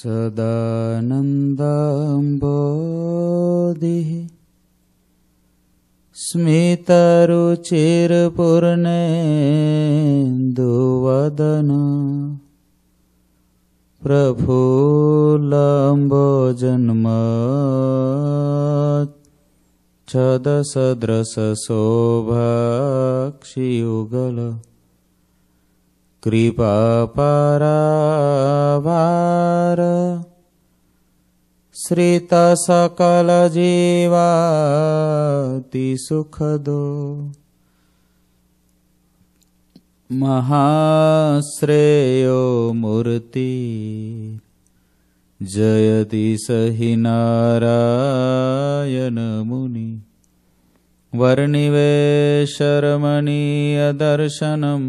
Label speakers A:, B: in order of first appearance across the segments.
A: सदानन्दाम्बोधिः स्मितरुचिरपूर्णे दुवदन प्रफुलम्बो छदसदृशशोभाक्षियुगल कृपापरावार श्रितसकलजीवातिसुखदो सुखदो महाश्रेयो मूर्ति जयति स हि नारायणमुनि वर्णिवेशरमणीयदर्शनम्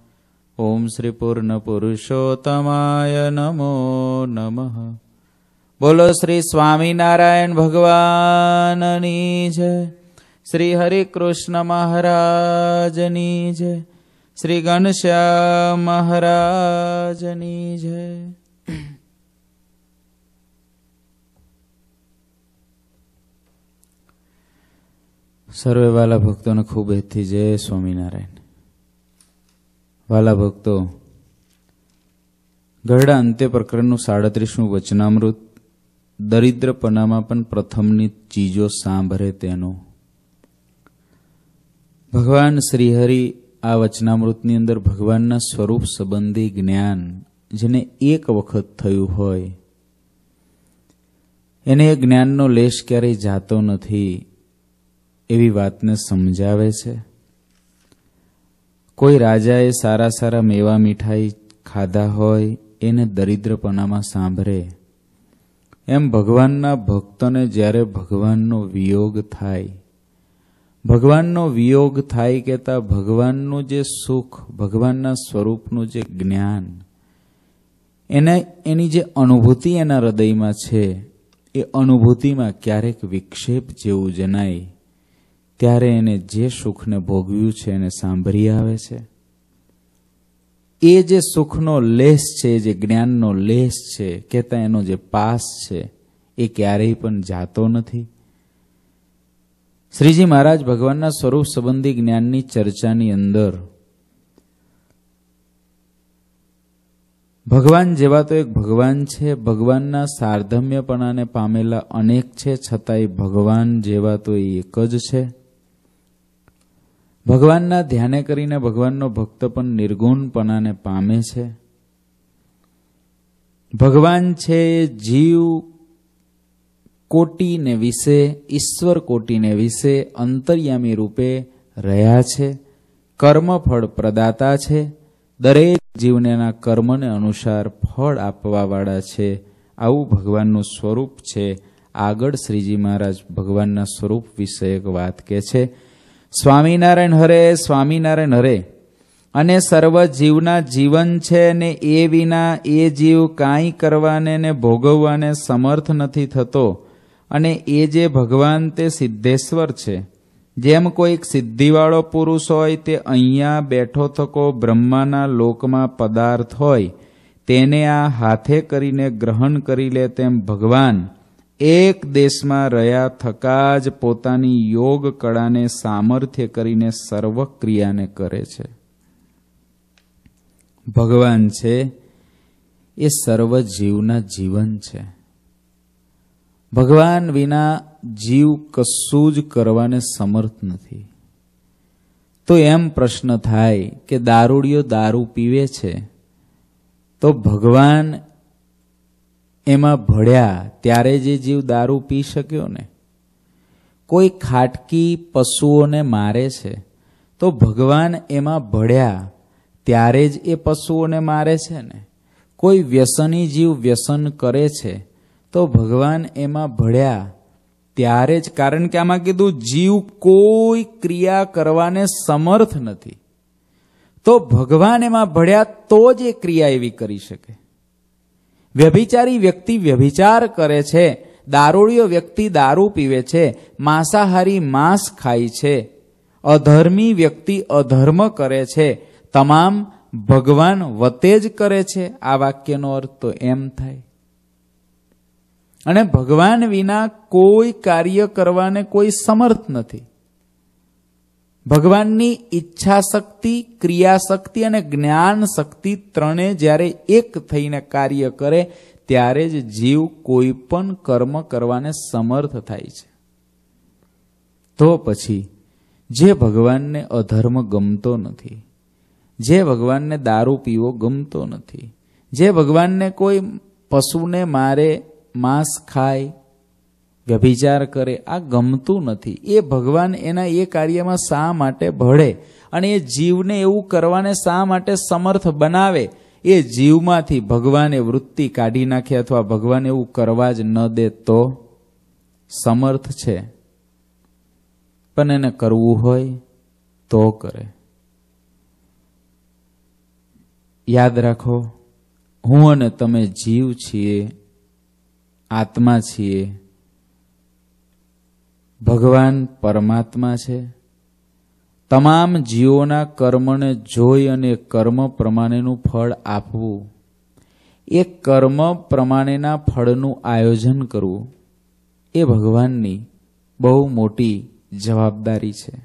A: ઓમ શ્રી પૂર્ણ પુરુષોત્તમાય નમો નમઃ બોલો શ્રી સ્વામિનારાયણ ભગવાનની જય શ્રી હરિકૃષ્ણ મહારાજની જય શ્રી ઘનશ્યામ મહારાજની જય સર્વે વાલા ભક્તોને ખૂબ હેતથી જય સ્વામિનારાયણ વાલા ભક્તો ગરડા અંત્ય પ્રકરણનું સાડત્રીસનું વચનામૃત દરિદ્રપનામાં પણ પ્રથમની ચીજો સાંભળે તેનું ભગવાન શ્રીહરિ આ વચનામૃતની અંદર ભગવાનના સ્વરૂપ સંબંધી જ્ઞાન જેને એક વખત થયું હોય એને એ જ્ઞાનનો લેશ ક્યારેય જાતો નથી એવી વાતને સમજાવે છે કોઈ રાજાએ સારા સારા મેવા મીઠાઈ ખાધા હોય એને દરિદ્રપણામાં સાંભળે એમ ભગવાનના ભક્તોને જ્યારે ભગવાનનો વિયોગ થાય ભગવાનનો વિયોગ થાય કહેતા ભગવાનનું જે સુખ ભગવાનના સ્વરૂપનું જે જ્ઞાન એને એની જે અનુભૂતિ એના હૃદયમાં છે એ અનુભૂતિમાં ક્યારેક વિક્ષેપ જેવું જણાય ત્યારે એને જે સુખને ભોગવ્યું છે એને સાંભળી આવે છે એ જે સુખનો લેશ છે જે જ્ઞાનનો લેશ છે કહેતા એનો જે પાસ છે એ ક્યારેય પણ જાતો નથી શ્રીજી મહારાજ ભગવાનના સ્વરૂપ સંબંધી જ્ઞાનની ચર્ચાની અંદર ભગવાન જેવા તો એક ભગવાન છે ભગવાનના સાર્ધમ્યપણાને પામેલા અનેક છે છતાંય ભગવાન જેવા તો એ એક જ છે ભગવાનના ધ્યાને કરીને ભગવાનનો ભક્ત પણ નિર્ગુણપણાને પામે છે ભગવાન છે જીવ કોટીને વિશે ઈશ્વર કોટીને વિશે અંતર્યામી રૂપે રહ્યા છે કર્મફળ પ્રદાતા છે દરેક જીવનેના કર્મને અનુસાર ફળ આપવાવાળા છે આવું ભગવાનનું સ્વરૂપ છે આગળ શ્રીજી મહારાજ ભગવાનના સ્વરૂપ વિષયક વાત કે છે સ્વામિનારાયણ હરે સ્વામિનારાયણ હરે અને સર્વ જીવના જીવન છે ને એ વિના એ જીવ કાંઈ કરવાને ને ભોગવવાને સમર્થ નથી થતો અને એ જે ભગવાન તે સિદ્ધેશ્વર છે જેમ કોઈક સિદ્ધિવાળો પુરુષ હોય તે અહીંયા બેઠો થકો બ્રહ્માના લોકમાં પદાર્થ હોય તેને આ હાથે કરીને ગ્રહણ કરી લે તેમ ભગવાન એક દેશમાં રહ્યા થકા જ પોતાની યોગ કળાને સામર્થ્ય કરીને સર્વ ક્રિયાને કરે છે ભગવાન છે એ સર્વ જીવના જીવન છે ભગવાન વિના જીવ કશું જ કરવાને સમર્થ નથી તો એમ પ્રશ્ન થાય કે દારૂડિયો દારૂ પીવે છે તો ભગવાન એમાં ભળ્યા ત્યારે જે જીવ દારૂ પી શક્યો ને કોઈ ખાટકી પશુઓને મારે છે તો ભગવાન એમાં ભળ્યા ત્યારે જ એ પશુઓને મારે છે ને કોઈ વ્યસની જીવ વ્યસન કરે છે તો ભગવાન એમાં ભળ્યા ત્યારે જ કારણ કે આમાં કીધું જીવ કોઈ ક્રિયા કરવાને સમર્થ નથી તો ભગવાન એમાં ભળ્યા તો જ એ ક્રિયા એવી કરી શકે વ્યભિચારી વ્યક્તિ વ્યભિચાર કરે છે દારૂડિયો વ્યક્તિ દારૂ પીવે છે માંસાહારી માંસ ખાય છે અધર્મી વ્યક્તિ અધર્મ કરે છે તમામ ભગવાન વતે જ કરે છે આ વાક્યનો અર્થ તો એમ થાય અને ભગવાન વિના કોઈ કાર્ય કરવાને કોઈ સમર્થ નથી ભગવાનની ઈચ્છા શક્તિ ક્રિયાશક્તિ અને જ્ઞાન શક્તિ ત્રણે જ્યારે એક થઈને કાર્ય કરે ત્યારે જ જીવ કોઈ પણ કર્મ કરવાને સમર્થ થાય છે તો પછી જે ભગવાનને અધર્મ ગમતો નથી જે ભગવાનને દારૂ પીવો ગમતો નથી જે ભગવાનને કોઈ પશુને મારે માંસ ખાય વ્યભિચાર કરે આ ગમતું નથી એ ભગવાન એના એ કાર્યમાં શા માટે ભળે અને એ જીવને એવું કરવાને શા માટે સમર્થ બનાવે એ જીવમાંથી ભગવાને વૃત્તિ કાઢી નાખે અથવા ભગવાન એવું કરવા જ ન દે તો સમર્થ છે પણ એને કરવું હોય તો કરે યાદ રાખો હું અને તમે જીવ છીએ આત્મા છીએ ભગવાન પરમાત્મા છે તમામ જીવોના કર્મને જોઈ અને કર્મ પ્રમાણેનું ફળ આપવું એ કર્મ પ્રમાણેના ફળનું આયોજન કરવું એ ભગવાનની બહુ મોટી જવાબદારી છે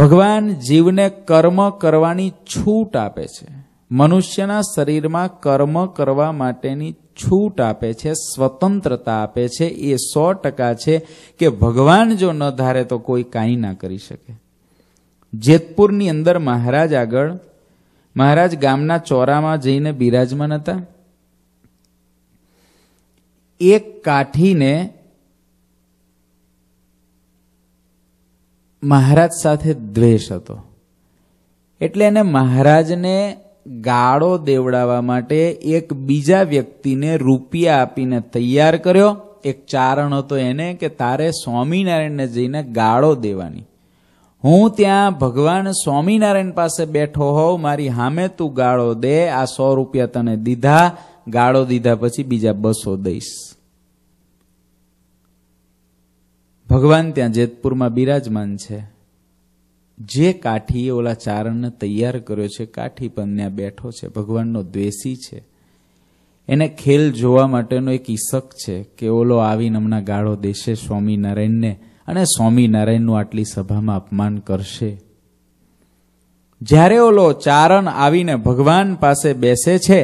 A: ભગવાન જીવને કર્મ કરવાની છૂટ આપે છે મનુષ્યના શરીરમાં કર્મ કરવા માટેની છૂટ આપે છે સ્વતંત્રતા આપે છે એ સો ટકા છે કે ભગવાન જો ન ધારે તો કોઈ કાંઈ ના કરી શકે જેતપુરની અંદર મહારાજ આગળ મહારાજ ગામના ચોરામાં જઈને બિરાજમાન હતા એક કાઠીને મહારાજ સાથે દ્વેષ હતો એટલે એને મહારાજને ગાળો દેવડાવવા માટે એક બીજા વ્યક્તિને રૂપિયા આપીને તૈયાર કર્યો એક ચારણ હતો એને કે તારે સ્વામિનારાયણને જઈને ગાળો દેવાની હું ત્યાં ભગવાન સ્વામિનારાયણ પાસે બેઠો હોઉં મારી સામે તું ગાળો દે આ સો રૂપિયા તને દીધા ગાળો દીધા પછી બીજા બસો દઈશ ભગવાન ત્યાં જેતપુરમાં બિરાજમાન છે જે કાઠી ઓલા ચારણને તૈયાર કર્યો છે કાઠી ત્યાં બેઠો છે ભગવાનનો દ્વેષી છે એને ખેલ જોવા માટેનો એક ઈશક છે કે ઓલો આવીને હમણાં ગાળો દેશે સ્વામિનારાયણને અને સ્વામિનારાયણનું આટલી સભામાં અપમાન કરશે જ્યારે ઓલો ચારણ આવીને ભગવાન પાસે બેસે છે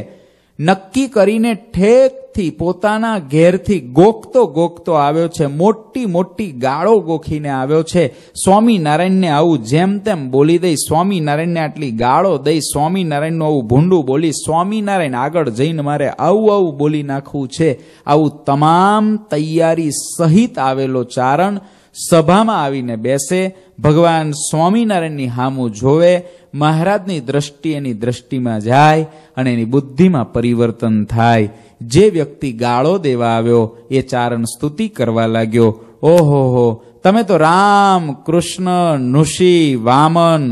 A: નક્કી કરીને ઠેકથી પોતાના ઘેરથી ગોખતો ગોખતો આવ્યો છે મોટી મોટી ગાળો ગોખીને આવ્યો છે સ્વામિનારાયણને આવું જેમ તેમ બોલી દઈ સ્વામિનારાયણને આટલી ગાળો દઈ સ્વામિનારાયણનું આવું ભૂંડું બોલી સ્વામિનારાયણ આગળ જઈને મારે આવું આવું બોલી નાખવું છે આવું તમામ તૈયારી સહિત આવેલો ચારણ સભામાં આવીને બેસે ભગવાન સ્વામિનારાયણની હામું જોવે મહારાજની દ્રષ્ટિ એની દ્રષ્ટિમાં જાય અને એની બુદ્ધિમાં પરિવર્તન થાય જે વ્યક્તિ ગાળો દેવા આવ્યો એ ચારણ સ્તુતિ કરવા લાગ્યો ઓહો હો તમે તો રામ કૃષ્ણ નૃષિ વામન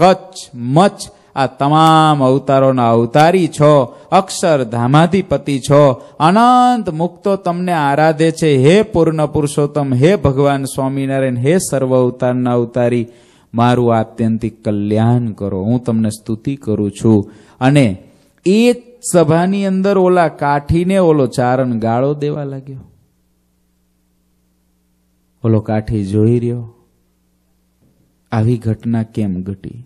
A: કચ્છ મચ્છ આ તમામ અવતારોના અવતારી છો અક્ષર ધામાધિપતિ છો અનંત મુક્તો તમને આરાધે છે હે પૂર્ણ પુરુષોત્તમ હે ભગવાન સ્વામિનારાયણ હે સર્વ અવતારના અવતારી મારું આત્યંતિક કલ્યાણ કરો હું તમને સ્તુતિ કરું છું અને એ સભાની અંદર ઓલા કાઠીને ઓલો ચારણ ગાળો દેવા લાગ્યો ઓલો કાઠી જોઈ રહ્યો આવી ઘટના કેમ ઘટી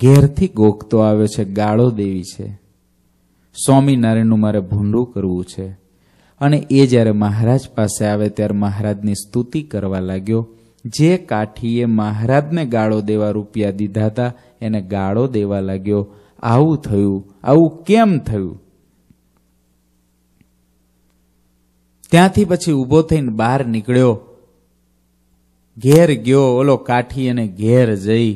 A: ઘેરથી ગોખતો આવ્યો છે ગાળો દેવી છે સ્વામિનારાયણનું મારે ભૂંડું કરવું છે અને એ જ્યારે મહારાજ પાસે આવે ત્યારે મહારાજની સ્તુતિ કરવા લાગ્યો જે કાઠીએ મહારાજને ગાળો દેવા રૂપિયા દીધા હતા એને ગાળો દેવા લાગ્યો આવું થયું આવું કેમ થયું ત્યાંથી પછી ઊભો થઈને બહાર નીકળ્યો ઘેર ગયો ઓલો કાઠી એને ઘેર જઈ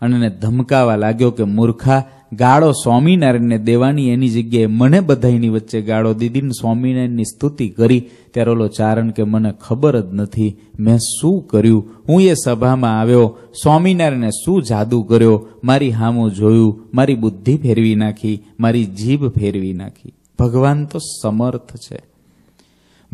A: અને એને ધમકાવા લાગ્યો કે મૂર્ખા ગાળો સ્વામિનારાયણને દેવાની એની જગ્યાએ મને બધાની વચ્ચે ગાળો દીધી સ્વામિનારાયણની સ્તુતિ કરી ત્યારે ઓલો ચારણ કે મને ખબર જ નથી મેં શું કર્યું હું એ સભામાં આવ્યો સ્વામિનારાયણે શું જાદુ કર્યો મારી હામું જોયું મારી બુદ્ધિ ફેરવી નાખી મારી જીભ ફેરવી નાખી ભગવાન તો સમર્થ છે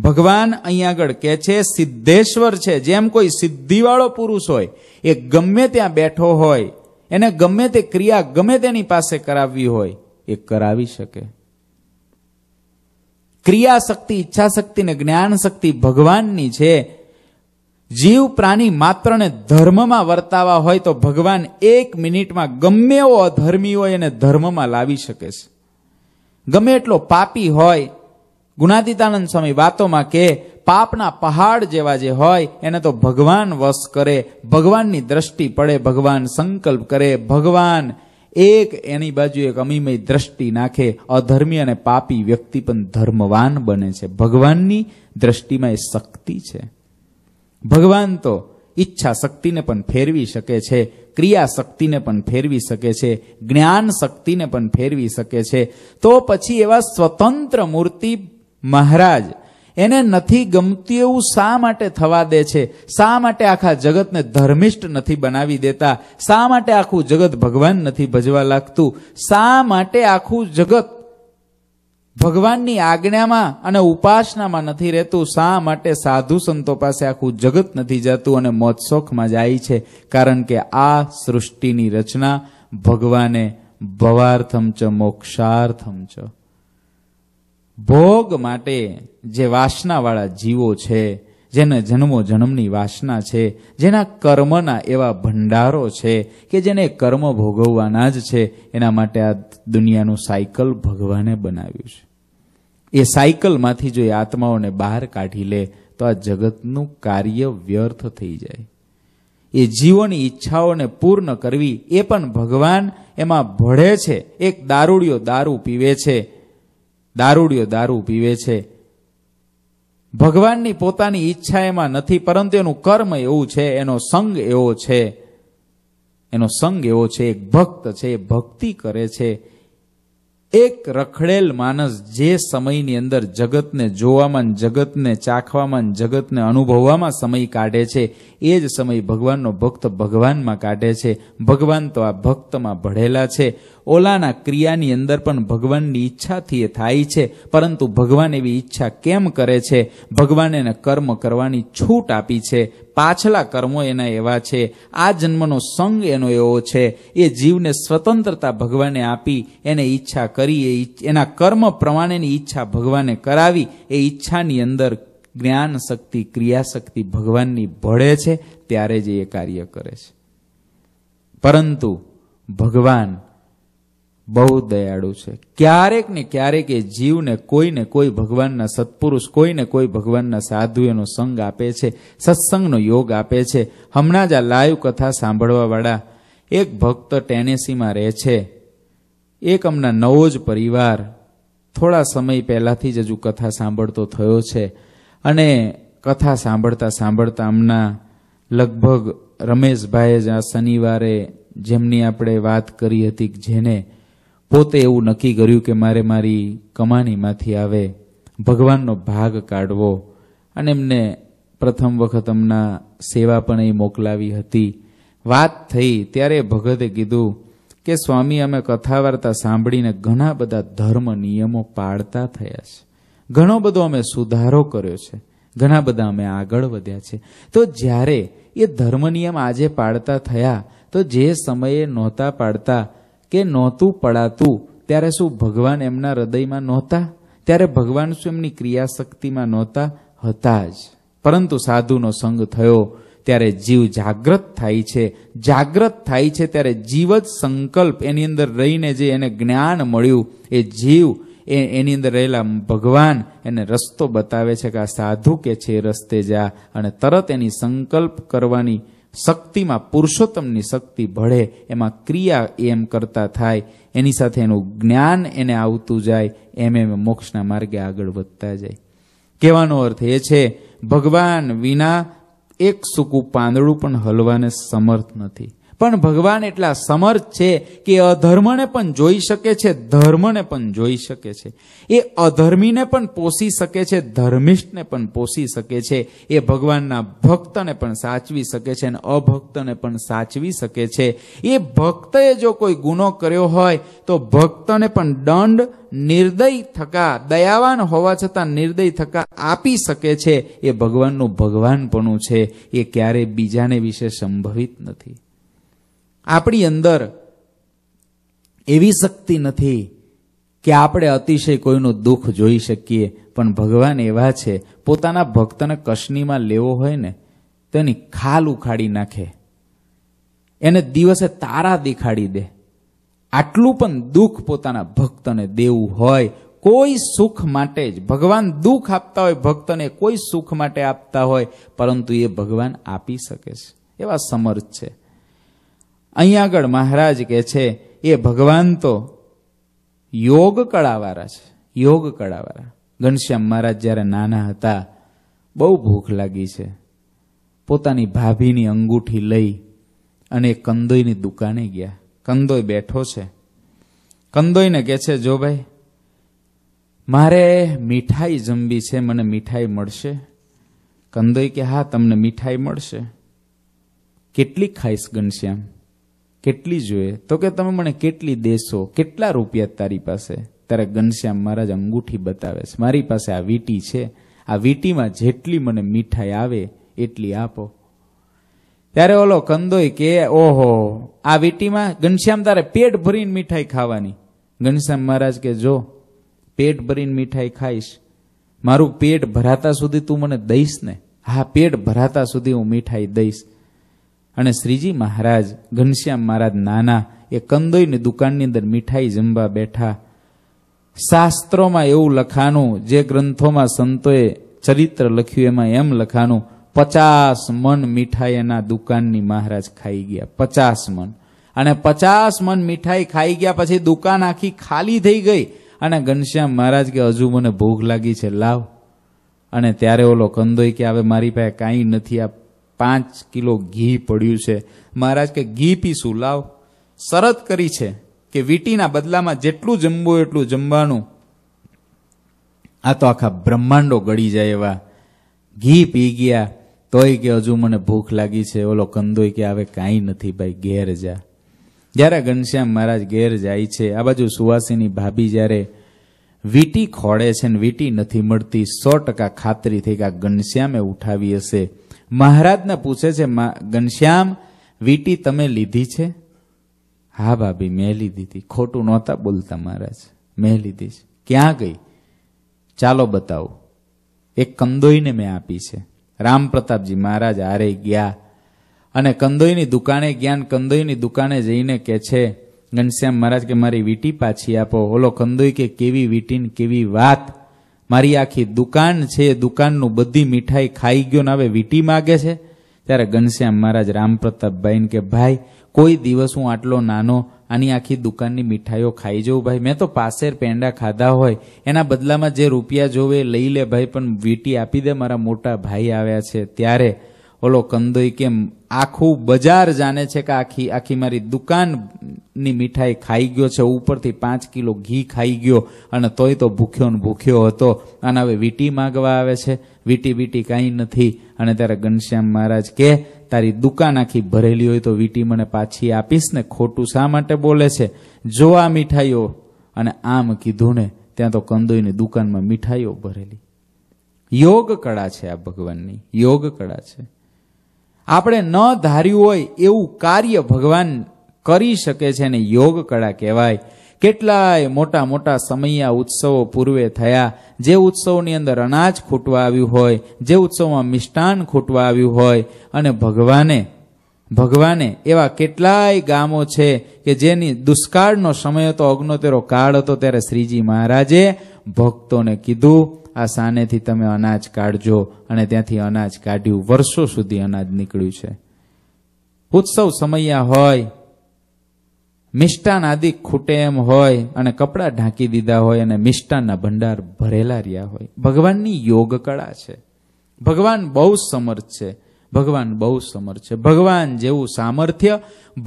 A: ભગવાન અહીં આગળ કે છે સિદ્ધેશ્વર છે જેમ કોઈ સિદ્ધિવાળો પુરુષ હોય એ ગમે ત્યાં બેઠો હોય એને ગમે તે ક્રિયા ગમે તેની પાસે કરાવવી હોય એ કરાવી શકે ક્રિયા શક્તિ ઈચ્છા શક્તિ ને જ્ઞાન શક્તિ ભગવાનની છે જીવ પ્રાણી માત્રને ધર્મમાં વર્તાવા હોય તો ભગવાન એક મિનિટમાં ગમે એવો અધર્મી હોય એને ધર્મમાં લાવી શકે છે ગમે એટલો પાપી હોય ગુણાતીતાનંદ સ્વામી વાતોમાં કે પાપના પહાડ જેવા જે હોય એને તો ભગવાન વશ કરે ભગવાનની દ્રષ્ટિ પડે ભગવાન સંકલ્પ કરે ભગવાન એક એની બાજુ એક અમીમય દ્રષ્ટિ નાખે અધર્મી અને પાપી વ્યક્તિ પણ ધર્મવાન બને છે ભગવાનની દ્રષ્ટિમાં એ શક્તિ છે ભગવાન તો ઈચ્છા શક્તિને પણ ફેરવી શકે છે ક્રિયા શક્તિને પણ ફેરવી શકે છે જ્ઞાન શક્તિને પણ ફેરવી શકે છે તો પછી એવા સ્વતંત્ર મૂર્તિ મહારાજ એને નથી ગમતી એવું શા માટે થવા દે છે શા માટે આખા જગતને ધર્મિષ્ઠ નથી બનાવી દેતા શા માટે આખું જગત ભગવાન નથી ભજવા લાગતું શા માટે આખું જગત ભગવાનની આજ્ઞામાં અને ઉપાસનામાં નથી રહેતું શા માટે સાધુ સંતો પાસે આખું જગત નથી જતું અને મોત્સોખમાં જાય છે કારણ કે આ સૃષ્ટિની રચના ભગવાને ભવાર્થમ ચ મોક્ષાર્થમ ચ ભોગ માટે જે વાસનાવાળા જીવો છે જેને જન્મો જન્મની વાસના છે જેના કર્મના એવા ભંડારો છે કે જેને કર્મ ભોગવવાના જ છે એના માટે આ દુનિયાનું સાયકલ ભગવાને બનાવ્યું છે એ સાયકલમાંથી જો એ આત્માઓને બહાર કાઢી લે તો આ જગતનું કાર્ય વ્યર્થ થઈ જાય એ જીવોની ઈચ્છાઓને પૂર્ણ કરવી એ પણ ભગવાન એમાં ભળે છે એક દારૂડિયો દારૂ પીવે છે દારૂડિયો દારૂ પીવે છે ભગવાનની પોતાની ઈચ્છા એમાં નથી પરંતુ એનું કર્મ એવું છે એનો સંગ એવો છે એનો સંગ એવો છે એક ભક્ત છે એ ભક્તિ કરે છે એક રખડેલ માણસ જે સમયની અંદર જગતને જોવામાં જગતને ચાખવામાં જગતને અનુભવવામાં સમય કાઢે છે એ જ સમય ભગવાનનો ભક્ત ભગવાનમાં કાઢે છે ભગવાન તો આ ભક્તમાં ભળેલા છે ઓલાના ક્રિયાની અંદર પણ ભગવાનની ઈચ્છાથી એ થાય છે પરંતુ ભગવાન એવી ઈચ્છા કેમ કરે છે ભગવાન એને કર્મ કરવાની છૂટ આપી છે પાછલા કર્મો એના એવા છે આ જન્મનો સંગ એનો એવો છે એ જીવને સ્વતંત્રતા ભગવાને આપી એને ઈચ્છા કરી એ એના કર્મ પ્રમાણેની ઈચ્છા ભગવાને કરાવી એ ઈચ્છાની અંદર જ્ઞાન શક્તિ ક્રિયાશક્તિ ભગવાનની ભળે છે ત્યારે જ એ કાર્ય કરે છે પરંતુ ભગવાન બહુ દયાળુ છે ક્યારેક ને ક્યારેક એ જીવને કોઈને કોઈ ભગવાનના સત્પુરુષ કોઈને કોઈ ભગવાનના સાધુ એનો સંગ આપે છે સત્સંગનો યોગ આપે છે હમણાં જ આ લાઈવ કથા સાંભળવાવાળા એક ભક્ત ટેનેસીમાં રહે છે એક હમણાં નવો જ પરિવાર થોડા સમય પહેલાંથી જ હજુ કથા સાંભળતો થયો છે અને કથા સાંભળતા સાંભળતા હમણાં લગભગ રમેશભાઈએ જ આ શનિવારે જેમની આપણે વાત કરી હતી જેને પોતે એવું નક્કી કર્યું કે મારે મારી કમાણીમાંથી આવે ભગવાનનો ભાગ કાઢવો અને એમને પ્રથમ વખત એમના સેવા પણ એ મોકલાવી હતી વાત થઈ ત્યારે ભગતે કીધું કે સ્વામી અમે કથા વાર્તા સાંભળીને ઘણા બધા ધર્મ નિયમો પાળતા થયા છે ઘણો બધો અમે સુધારો કર્યો છે ઘણા બધા અમે આગળ વધ્યા છે તો જ્યારે એ ધર્મ નિયમ આજે પાડતા થયા તો જે સમયે નહોતા પાડતા કે નહોતું પડાતું ત્યારે શું ભગવાન એમના હૃદયમાં નહોતા ત્યારે ભગવાન શું એમની ક્રિયાશક્તિમાં નહોતા હતા જ પરંતુ સાધુનો સંગ થયો ત્યારે જીવ જાગ્રત થાય છે જાગ્રત થાય છે ત્યારે જીવ જ સંકલ્પ એની અંદર રહીને જે એને જ્ઞાન મળ્યું એ જીવ એ એની અંદર રહેલા ભગવાન એને રસ્તો બતાવે છે કે આ સાધુ કે છે રસ્તે જા અને તરત એની સંકલ્પ કરવાની શક્તિમાં પુરુષોત્તમની શક્તિ ભળે એમાં ક્રિયા એમ કરતા થાય એની સાથે એનું જ્ઞાન એને આવતું જાય એમ એમ મોક્ષના માર્ગે આગળ વધતા જાય કહેવાનો અર્થ એ છે ભગવાન વિના એક સૂકું પાંદડું પણ હલવાને સમર્થ નથી પણ ભગવાન એટલા સમર્થ છે કે અધર્મને પણ જોઈ શકે છે ધર્મને પણ જોઈ શકે છે એ અધર્મીને પણ પોષી શકે છે ધર્મિષ્ઠને પણ પોષી શકે છે એ ભગવાનના ભક્તને પણ સાચવી શકે છે અને અભક્તને પણ સાચવી શકે છે એ ભક્તએ જો કોઈ ગુનો કર્યો હોય તો ભક્તને પણ દંડ નિર્દય થકા દયાવાન હોવા છતાં નિર્દય થકા આપી શકે છે એ ભગવાનનું ભગવાનપણું છે એ ક્યારેય બીજાને વિશે સંભવિત નથી આપણી અંદર એવી શક્તિ નથી કે આપણે અતિશય કોઈનું દુઃખ જોઈ શકીએ પણ ભગવાન એવા છે પોતાના ભક્તને કશનીમાં લેવો હોય ને તેની ખાલ ઉખાડી નાખે એને દિવસે તારા દેખાડી દે આટલું પણ દુઃખ પોતાના ભક્તને દેવું હોય કોઈ સુખ માટે જ ભગવાન દુઃખ આપતા હોય ભક્તને કોઈ સુખ માટે આપતા હોય પરંતુ એ ભગવાન આપી શકે છે એવા સમર્થ છે અહીંયા આગળ મહારાજ કે છે એ ભગવાન તો યોગ કળાવાળા છે યોગ કળાવાળા ઘનશ્યામ મહારાજ જ્યારે નાના હતા બહુ ભૂખ લાગી છે પોતાની ભાભીની અંગૂઠી લઈ અને એ કંદોઈની દુકાને ગયા કંદોઈ બેઠો છે કંદોઈને કહે છે જો ભાઈ મારે મીઠાઈ જમવી છે મને મીઠાઈ મળશે કંદોઈ કે હા તમને મીઠાઈ મળશે કેટલી ખાઈશ ઘનશ્યામ કેટલી જોઈએ તો કે તમે મને કેટલી દેશો કેટલા રૂપિયા તારી પાસે ત્યારે ઘનશ્યામ મહારાજ અંગૂઠી બતાવે છે મારી પાસે આ વીટી છે આ વીટીમાં જેટલી મને મીઠાઈ આવે એટલી આપો ત્યારે ઓલો કંદોય કે ઓહો આ વીટીમાં ઘનશ્યામ તારે પેટ ભરીને મીઠાઈ ખાવાની ઘનશ્યામ મહારાજ કે જો પેટ ભરીને મીઠાઈ ખાઈશ મારું પેટ ભરાતા સુધી તું મને દઈશ ને હા પેટ ભરાતા સુધી હું મીઠાઈ દઈશ અને શ્રીજી મહારાજ ઘનશ્યામ મહારાજ નાના એ કંદોઈની દુકાનની અંદર મીઠાઈ જમવા બેઠા શાસ્ત્રોમાં એવું લખાનું જે ગ્રંથોમાં સંતોએ ચરિત્ર લખ્યું એમાં એમ લખાનું પચાસ મન મીઠાઈ એના દુકાનની મહારાજ ખાઈ ગયા પચાસ મન અને પચાસ મન મીઠાઈ ખાઈ ગયા પછી દુકાન આખી ખાલી થઈ ગઈ અને ઘનશ્યામ મહારાજ કે હજુ મને ભૂખ લાગી છે લાવ અને ત્યારે ઓલો કંદોઈ કે હવે મારી પાસે કાંઈ નથી આ પાંચ કિલો ઘી પડ્યું છે મહારાજ કે ઘી પીશું લાવ શરત કરી છે કે વીટીના બદલામાં જેટલું જમવું એટલું જમવાનું આ તો આખા બ્રહ્માંડો ગળી જાય એવા ઘી પી ગયા તોય કે હજુ મને ભૂખ લાગી છે ઓલો કંદોય કે હવે કાંઈ નથી ભાઈ ઘેર જા જ્યારે ઘનશ્યામ મહારાજ ઘેર જાય છે આ બાજુ સુવાસીની ભાભી જ્યારે વીટી ખોળે છે ને વીટી નથી મળતી સો ટકા ખાતરી થઈ કે આ ઘનશ્યામે ઉઠાવી હશે મહારાજને પૂછે છે ઘનશ્યામ વીટી તમે લીધી છે હા ભાભી મેં લીધી હતી ખોટું નહોતા બોલતા મહારાજ મેં લીધી છે ક્યાં ગઈ ચાલો બતાવો એક કંદોઈને મેં આપી છે રામ પ્રતાપજી મહારાજ આરે ગયા અને કંદોઈની દુકાને જ્ઞાન કંદોઈની દુકાને જઈને કે છે ઘનશ્યામ મહારાજ કે મારી વીટી પાછી આપો ઓલો કંદોઈ કે કેવી વીટીન કેવી વાત મારી આખી દુકાન છે દુકાનનું બધી મીઠાઈ ખાઈ ગયો ને હવે વીટી માગે છે ત્યારે ઘનશ્યામ મહારાજ રામપ્રતાપભાઈને કે ભાઈ કોઈ દિવસ હું આટલો નાનો આની આખી દુકાનની મીઠાઈઓ ખાઈ જવું ભાઈ મેં તો પાસેર પેંડા ખાધા હોય એના બદલામાં જે રૂપિયા જોવે લઈ લે ભાઈ પણ વીટી આપી દે મારા મોટા ભાઈ આવ્યા છે ત્યારે ઓલો કંદોઈ કેમ આખું બજાર જાણે છે કે આખી આખી મારી દુકાનની મીઠાઈ ખાઈ ગયો છે ઉપરથી પાંચ કિલો ઘી ખાઈ ગયો અને તોય તો ભૂખ્યો ને ભૂખ્યો હતો અને હવે વીટી માગવા આવે છે વીટી વીટી કાંઈ નથી અને ત્યારે ઘનશ્યામ મહારાજ કે તારી દુકાન આખી ભરેલી હોય તો વીટી મને પાછી આપીશ ને ખોટું શા માટે બોલે છે જો આ મીઠાઈઓ અને આમ કીધું ને ત્યાં તો કંદોઈની દુકાનમાં મીઠાઈઓ ભરેલી યોગ કળા છે આ ભગવાનની યોગ કળા છે આપણે ન ધાર્યું હોય એવું કાર્ય ભગવાન કરી શકે છે ને યોગ કળા કહેવાય કેટલાય મોટા મોટા સમયા ઉત્સવો પૂર્વે થયા જે ઉત્સવની અંદર અનાજ ખૂટવા આવ્યું હોય જે ઉત્સવમાં મિષ્ટાન ખૂટવા આવ્યું હોય અને ભગવાને ભગવાને એવા કેટલાય ગામો છે કે જેની દુષ્કાળનો સમય હતો અગ્નોતેરો કાળ હતો ત્યારે શ્રીજી મહારાજે ભક્તોને કીધું આ સાનેથી તમે અનાજ કાઢજો અને ત્યાંથી અનાજ કાઢ્યું વર્ષો સુધી અનાજ નીકળ્યું છે ઉત્સવ સમયા હોય મિષ્ટાન આદિ ખૂટે એમ હોય અને કપડાં ઢાંકી દીધા હોય અને મિષ્ટાનના ભંડાર ભરેલા રહ્યા હોય ભગવાનની યોગ કળા છે ભગવાન બહુ સમર્થ છે ભગવાન બહુ સમર્થ છે ભગવાન જેવું સામર્થ્ય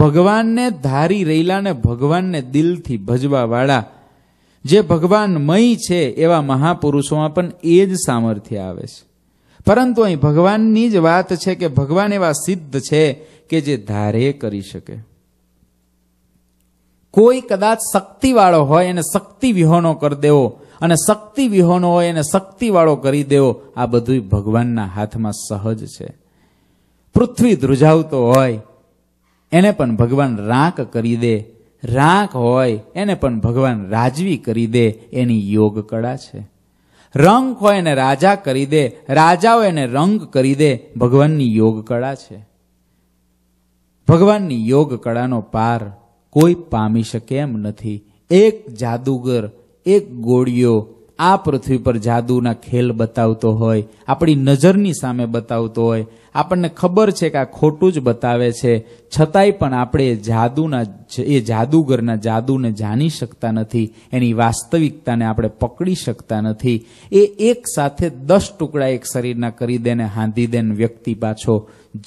A: ભગવાનને ધારી રહેલા ને ભગવાનને દિલથી ભજવા વાળા જે ભગવાનમય છે એવા મહાપુરુષોમાં પણ એ જ સામર્થ્ય આવે છે પરંતુ અહીં ભગવાનની જ વાત છે કે ભગવાન એવા સિદ્ધ છે કે જે ધારે કરી શકે કોઈ કદાચ શક્તિવાળો હોય એને શક્તિ વિહોણો કરી દેવો અને શક્તિ વિહોણો હોય એને શક્તિવાળો કરી દેવો આ બધું ભગવાનના હાથમાં સહજ છે પૃથ્વી ધ્રુજાવતો હોય એને પણ ભગવાન રાંક કરી દે રાખ હોય એને પણ ભગવાન રાજવી કરી દે એની યોગ કળા છે રંગ હોય એને રાજા કરી દે રાજાઓ એને રંગ કરી દે ભગવાનની યોગ કળા છે ભગવાનની યોગ કળાનો પાર કોઈ પામી શકે એમ નથી એક જાદુગર એક ગોળીઓ આ પૃથ્વી પર જાદુના ખેલ બતાવતો હોય આપણી નજરની સામે બતાવતો હોય આપણને ખબર છે કે આ ખોટું જ બતાવે છે છતાંય પણ આપણે જાદુના એ જાદુગરના જાદુને જાણી શકતા નથી એની વાસ્તવિકતાને આપણે પકડી શકતા નથી એ એક સાથે દસ ટુકડા એક શરીરના કરી દેને હાંધી દેને વ્યક્તિ પાછો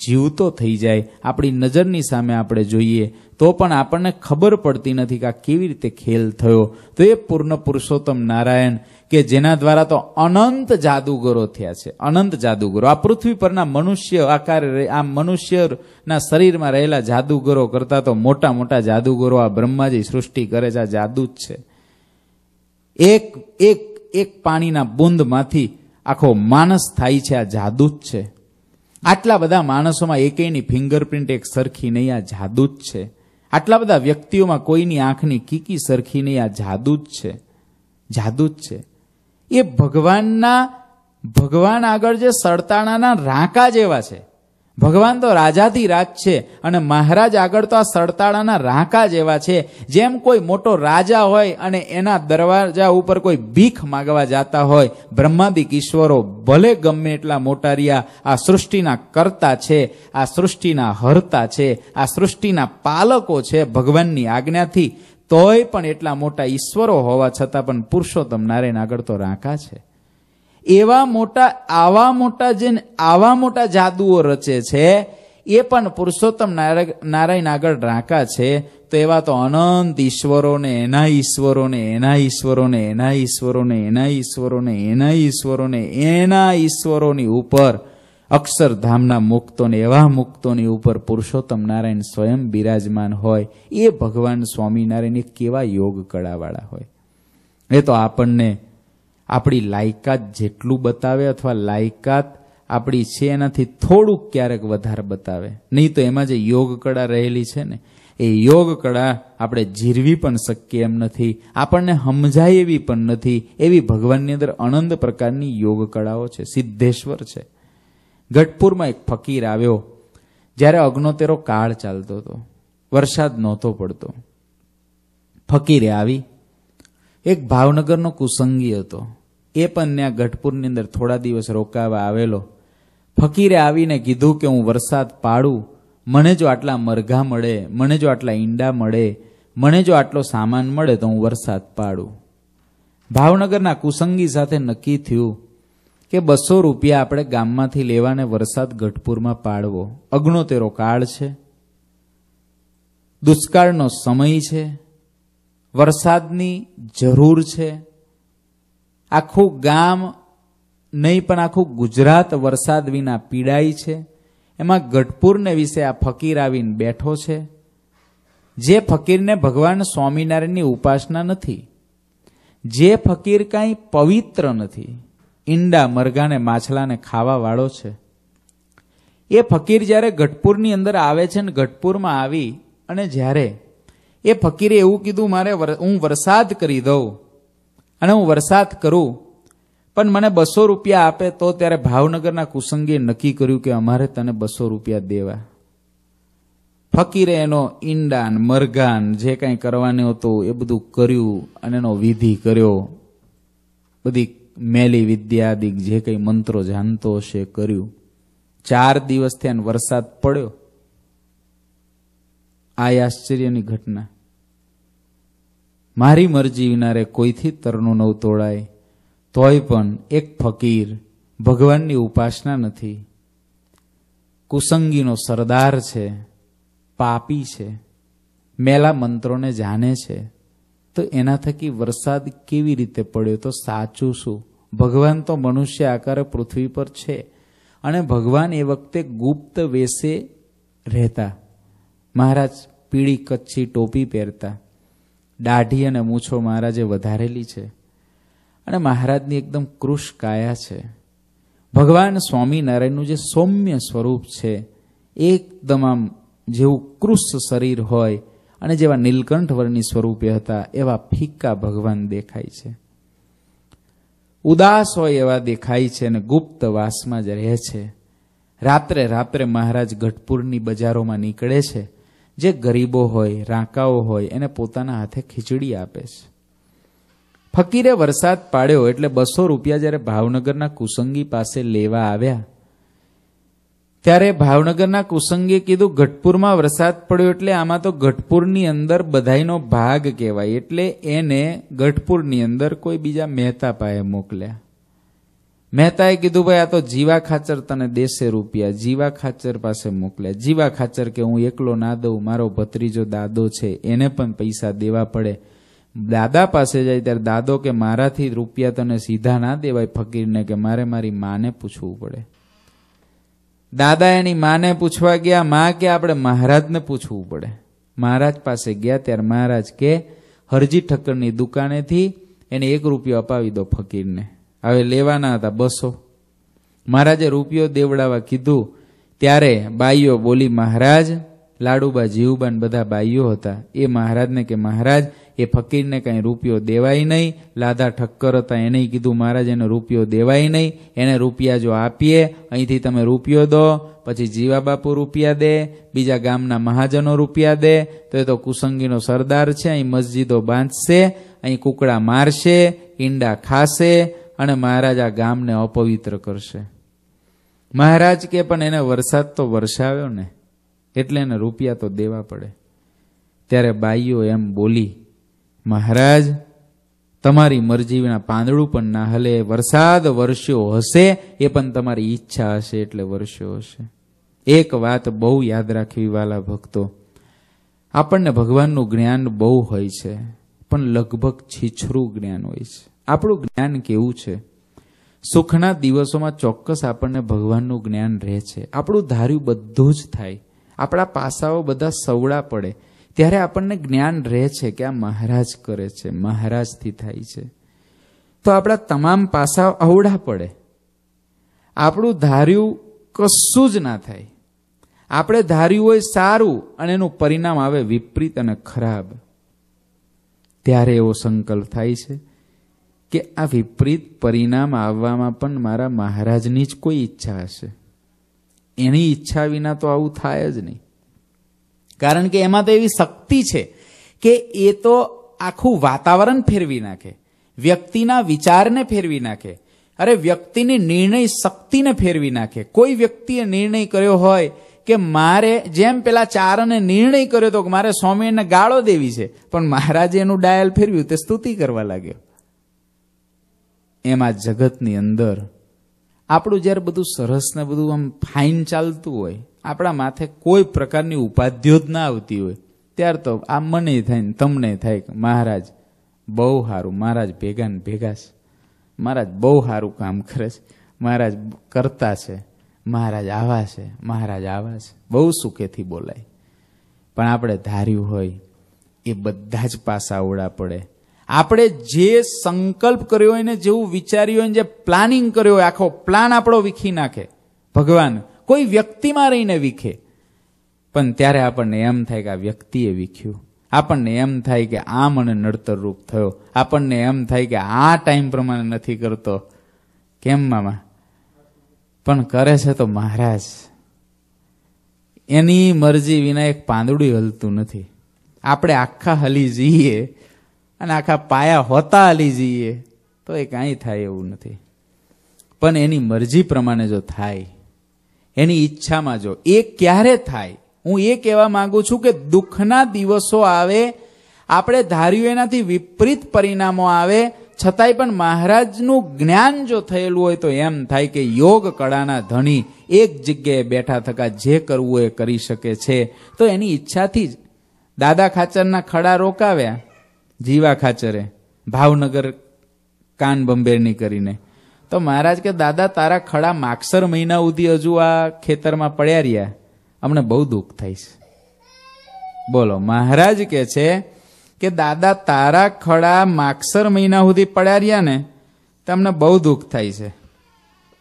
A: જીવતો થઈ જાય આપણી નજરની સામે આપણે જોઈએ તો પણ આપણને ખબર પડતી નથી કે આ કેવી રીતે ખેલ થયો તો એ પૂર્ણ પુરુષોત્તમ નારાયણ કે જેના દ્વારા તો અનંત જાદુગરો થયા છે અનંત જાદુગરો આ પૃથ્વી પરના મનુષ્ય આકારે આ મનુષ્યના શરીરમાં રહેલા જાદુગરો કરતા તો મોટા મોટા જાદુગરો આ બ્રહ્માજી સૃષ્ટિ કરે છે આ જાદુ જ છે એક એક એક પાણીના બુંદમાંથી આખો માણસ થાય છે આ જાદુ જ છે આટલા બધા માણસોમાં એકેયની ફિંગરપ્રિન્ટ એક સરખી નહીં આ જાદુ જ છે આટલા બધા વ્યક્તિઓમાં કોઈની આંખની કીકી સરખી નહીં આ જાદુ જ છે જાદુ જ છે એ ભગવાનના ભગવાન આગળ જે સળતાણાના રાંકા જેવા છે ભગવાન તો રાજાથી રાજ છે અને મહારાજ આગળ તો આ સડતાળાના રાંકા જેવા છે જેમ કોઈ મોટો રાજા હોય અને એના દરવાજા ઉપર કોઈ ભીખ માગવા જાતા હોય બ્રહ્માદિક ઈશ્વરો ભલે ગમે એટલા મોટા રહ્યા આ સૃષ્ટિના કરતા છે આ સૃષ્ટિના હરતા છે આ સૃષ્ટિના પાલકો છે ભગવાનની આજ્ઞાથી તોય પણ એટલા મોટા ઈશ્વરો હોવા છતાં પણ પુરુષોત્તમ નારાયણ આગળ તો રાખા છે એવા મોટા આવા મોટા જે આવા મોટા જાદુઓ રચે છે એ પણ પુરુષોત્તમ નારાયણ આગળ રાંકા છે તો એવા તો અનંત ઈશ્વરોને એના ઈશ્વરોને એના ઈશ્વરોને એના ઈશ્વરોને એના ઈશ્વરોને એના ઈશ્વરોને એના ઈશ્વરોની ઉપર અક્ષરધામના મુક્તોને એવા મુક્તોની ઉપર પુરુષોત્તમ નારાયણ સ્વયં બિરાજમાન હોય એ ભગવાન સ્વામિનારાયણ કેવા યોગ કળાવાળા હોય એ તો આપણને આપણી લાયકાત જેટલું બતાવે અથવા લાયકાત આપણી છે એનાથી થોડુંક ક્યારેક વધારે બતાવે નહીં તો એમાં જે યોગ કળા રહેલી છે ને એ યોગ કળા આપણે જીરવી પણ શકીએ એમ નથી આપણને સમજાય એવી પણ નથી એવી ભગવાનની અંદર અનંત પ્રકારની યોગ કળાઓ છે સિદ્ધેશ્વર છે ગઢપુરમાં એક ફકીર આવ્યો જ્યારે અગ્નોતેરો કાળ ચાલતો હતો વરસાદ નહોતો પડતો ફકીરે આવી એક ભાવનગરનો કુસંગી હતો એ પણ ત્યાં ગઢપુરની અંદર થોડા દિવસ રોકાવા આવેલો ફકીરે આવીને કીધું કે હું વરસાદ પાડું મને જો આટલા મરઘા મળે મને જો આટલા ઈંડા મળે મને જો આટલો સામાન મળે તો હું વરસાદ પાડું ભાવનગરના કુસંગી સાથે નક્કી થયું કે બસો રૂપિયા આપણે ગામમાંથી લેવાને વરસાદ ગઢપુરમાં પાડવો અગણોતેરો કાળ છે દુષ્કાળનો સમય છે વરસાદની જરૂર છે આખું ગામ નહીં પણ આખું ગુજરાત વરસાદ વિના પીડાય છે એમાં ગઢપુરને વિશે આ ફકીર આવીને બેઠો છે જે ફકીરને ભગવાન સ્વામિનારાયણની ઉપાસના નથી જે ફકીર કાંઈ પવિત્ર નથી ઈંડા મરઘાને માછલાને ખાવાવાળો છે એ ફકીર જ્યારે ગઢપુરની અંદર આવે છે ને ગઢપુરમાં આવી અને જ્યારે એ ફકીરે એવું કીધું મારે હું વરસાદ કરી દઉં અને હું વરસાદ કરું પણ મને બસો રૂપિયા આપે તો ત્યારે ભાવનગરના કુસંગીએ નક્કી કર્યું કે અમારે તને બસો રૂપિયા દેવા ફકીરે એનો ઈંડાન મરઘાન જે કાંઈ કરવાનું હતું એ બધું કર્યું અને એનો વિધિ કર્યો બધી મેલી વિદ્યાદિક જે કંઈ મંત્રો જાણતો હશે કર્યું ચાર દિવસ થયા વરસાદ પડ્યો આ આશ્ચર્યની ઘટના મારી મરજી વિનારે કોઈથી તરણો નવ તોડાય તોય પણ એક ફકીર ભગવાનની ઉપાસના નથી કુસંગીનો સરદાર છે પાપી છે મેલા મંત્રોને જાણે છે તો એના થકી વરસાદ કેવી રીતે પડ્યો તો સાચું શું ભગવાન તો મનુષ્ય આકારે પૃથ્વી પર છે અને ભગવાન એ વખતે ગુપ્ત વેશે રહેતા મહારાજ પીળી કચ્છી ટોપી પહેરતા દાઢી અને મૂછો મહારાજે વધારેલી છે અને મહારાજની એકદમ કૃષ કાયા છે ભગવાન સ્વામિનારાયણનું જે સૌમ્ય સ્વરૂપ છે એકદમ આમ જેવું કૃષ શરીર હોય અને જેવા નીલકંઠ વર્ણી સ્વરૂપે હતા એવા ફિક્કા ભગવાન દેખાય છે ઉદાસ હોય એવા દેખાય છે અને ગુપ્ત વાસમાં જ રહે છે રાત્રે રાત્રે મહારાજ ગઢપુરની બજારોમાં નીકળે છે જે ગરીબો હોય રાંકાઓ હોય એને પોતાના હાથે ખીચડી આપે છે ફકીરે વરસાદ પાડ્યો એટલે બસો રૂપિયા જ્યારે ભાવનગરના કુસંગી પાસે લેવા આવ્યા ત્યારે ભાવનગરના કુસંગે કીધું ગઢપુરમાં વરસાદ પડ્યો એટલે આમાં તો ગઢપુરની અંદર બધાઈનો ભાગ કહેવાય એટલે એને ગઢપુરની અંદર કોઈ બીજા મહેતા પાસે મોકલ્યા મહેતાએ કીધું ભાઈ આ તો જીવા ખાચર તને દેશે રૂપિયા જીવા ખાચર પાસે મોકલ્યા જીવા ખાચર કે હું એકલો ના દઉં મારો ભત્રીજો દાદો છે એને પણ પૈસા દેવા પડે દાદા પાસે જાય ત્યારે દાદો કે મારાથી રૂપિયા તને સીધા ના દેવાય ફકીરને કે મારે મારી માને પૂછવું પડે દાદા એની માને પૂછવા ગયા માં કે આપણે મહારાજને પૂછવું પડે મહારાજ પાસે ગયા ત્યારે મહારાજ કે હરજી ઠક્કરની દુકાનેથી એને એક રૂપિયો અપાવી દો ફકીરને હવે લેવાના હતા બસો મહારાજે રૂપિયો દેવડાવવા કીધું ત્યારે બાઈઓ બોલી મહારાજ લાડુબા જીવબાન બધા બાઈઓ હતા એ મહારાજને કે મહારાજ એ ફકીરને કાંઈ રૂપિયો દેવાય નહીં લાદા ઠક્કર હતા એને કીધું મહારાજ એને રૂપિયો દેવાય નહીં એને રૂપિયા જો આપીએ અહીંથી તમે રૂપિયો દો પછી જીવાબાપુ રૂપિયા દે બીજા ગામના મહાજનો રૂપિયા દે તો એ તો કુસંગીનો સરદાર છે અહીં મસ્જિદો બાંધશે અહીં કુકડા મારશે ઈંડા ખાશે અને મહારાજ આ ગામને અપવિત્ર કરશે મહારાજ કે પણ એને વરસાદ તો વરસાવ્યો ને એટલે એને રૂપિયા તો દેવા પડે ત્યારે બાઈઓ એમ બોલી મહારાજ તમારી મરજીના પાંદડું પણ ના હલે વરસાદ વર્ષ્યો હશે એ પણ તમારી ઈચ્છા હશે એટલે વર્ષ્યો હશે એક વાત બહુ યાદ રાખવી વાલા ભક્તો આપણને ભગવાનનું જ્ઞાન બહુ હોય છે પણ લગભગ છીછરું જ્ઞાન હોય છે આપણું જ્ઞાન કેવું છે સુખના દિવસોમાં ચોક્કસ આપણને ભગવાનનું જ્ઞાન રહે છે આપણું ધાર્યું બધું જ થાય આપણા પાસાઓ બધા સવડા પડે ત્યારે આપણને જ્ઞાન રહે છે કે આ મહારાજ કરે છે મહારાજથી થાય છે તો આપણા તમામ પાસાઓ અવડા પડે આપણું ધાર્યું કશું જ ના થાય આપણે ધાર્યું હોય સારું અને એનું પરિણામ આવે વિપરીત અને ખરાબ ત્યારે એવો સંકલ્પ થાય છે કે આ વિપરીત પરિણામ આવવામાં પણ મારા મહારાજની જ કોઈ ઈચ્છા હશે એની ઈચ્છા વિના તો આવું થાય જ નહીં કારણ કે એમાં તો એવી શક્તિ છે કે એ તો આખું વાતાવરણ ફેરવી નાખે વ્યક્તિના વિચારને ફેરવી નાખે અરે વ્યક્તિની નિર્ણય શક્તિને ફેરવી નાખે કોઈ વ્યક્તિએ નિર્ણય કર્યો હોય કે મારે જેમ પેલા ચારને નિર્ણય કર્યો તો કે મારે સ્વામીને ગાળો દેવી છે પણ મહારાજે એનું ડાયલ ફેરવ્યું તે સ્તુતિ કરવા લાગ્યો એમાં જગતની અંદર આપણું જ્યારે બધું સરસ ને બધું આમ ફાઇન ચાલતું હોય આપણા માથે કોઈ પ્રકારની ઉપાધિઓ જ ના આવતી હોય ત્યાર તો આ મને થાય ને તમને થાય કે મહારાજ બહુ સારું મહારાજ ભેગા ને ભેગા છે મહારાજ બહુ સારું કામ કરે છે મહારાજ કરતા છે મહારાજ આવા છે મહારાજ આવા છે બહુ સુખેથી બોલાય પણ આપણે ધાર્યું હોય એ બધા જ પાસા ઓળા પડે આપણે જે સંકલ્પ કર્યો હોય ને જેવું વિચાર્યું હોય ને જે પ્લાનિંગ કર્યો હોય આખો પ્લાન આપણો વીખી નાખે ભગવાન કોઈ વ્યક્તિમાં રહીને વીખે પણ ત્યારે આપણને એમ થાય કે આ વ્યક્તિએ વીખ્યું આપણને એમ થાય કે આ મને નડતર રૂપ થયો આપણને એમ થાય કે આ ટાઈમ પ્રમાણે નથી કરતો કેમ મામા પણ કરે છે તો મહારાજ એની મરજી વિના એક પાંદડું હલતું નથી આપણે આખા હલી જઈએ અને આખા પાયા હોતા હાલી જઈએ તો એ કાંઈ થાય એવું નથી પણ એની મરજી પ્રમાણે જો થાય એની ઈચ્છામાં જો એ ક્યારે થાય હું એ કહેવા માંગુ છું કે દુઃખના દિવસો આવે આપણે ધાર્યું એનાથી વિપરીત પરિણામો આવે છતાંય પણ મહારાજનું જ્ઞાન જો થયેલું હોય તો એમ થાય કે યોગ કળાના ધણી એક જગ્યાએ બેઠા થકા જે કરવું એ કરી શકે છે તો એની ઈચ્છાથી જ દાદા ખાચરના ખડા રોકાવ્યા જીવા ખાચરે ભાવનગર કાન બંબેરની કરીને તો મહારાજ કે દાદા તારા ખડા માક્ષર મહિના સુધી હજુ આ ખેતરમાં પડ્યા રહ્યા અમને બહુ દુઃખ થાય છે બોલો મહારાજ કે છે કે દાદા તારા ખડા માક્ષર મહિના સુધી પડ્યા રહ્યા ને તમને બહુ દુઃખ થાય છે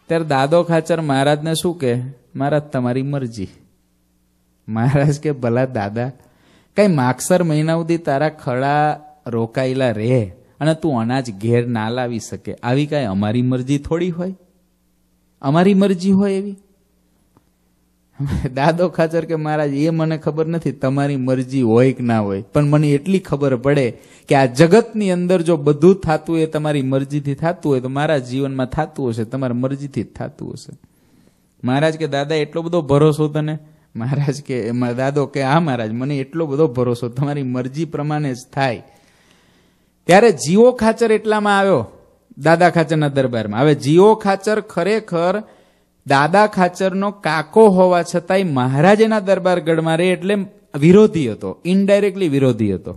A: ત્યારે દાદો ખાચર મહારાજને શું કે મહારાજ તમારી મરજી મહારાજ કે ભલા દાદા કઈ માક્ષર મહિના સુધી તારા ખડા રોકાયેલા રહે અને તું અનાજ ઘેર ના લાવી શકે આવી કાંઈ અમારી મરજી થોડી હોય અમારી મરજી હોય એવી દાદો ખાચર કે મહારાજ એ મને ખબર નથી તમારી મરજી હોય કે ના હોય પણ મને એટલી ખબર પડે કે આ જગતની અંદર જો બધું થતું હોય તમારી મરજીથી થતું હોય તો મારા જીવનમાં થતું હશે તમારી મરજીથી જ થતું હશે મહારાજ કે દાદા એટલો બધો ભરોસો તને મહારાજ કે દાદો કે હા મહારાજ મને એટલો બધો ભરોસો તમારી મરજી પ્રમાણે જ થાય ત્યારે જીઓ ખાચર એટલામાં આવ્યો દાદા ખાચરના દરબારમાં હવે જીઓ ખાચર ખરેખર દાદા ખાચરનો કાકો હોવા છતાંય મહારાજના દરબારગઢમાં રહે એટલે વિરોધી હતો ઇનડાયરેક્ટલી વિરોધી હતો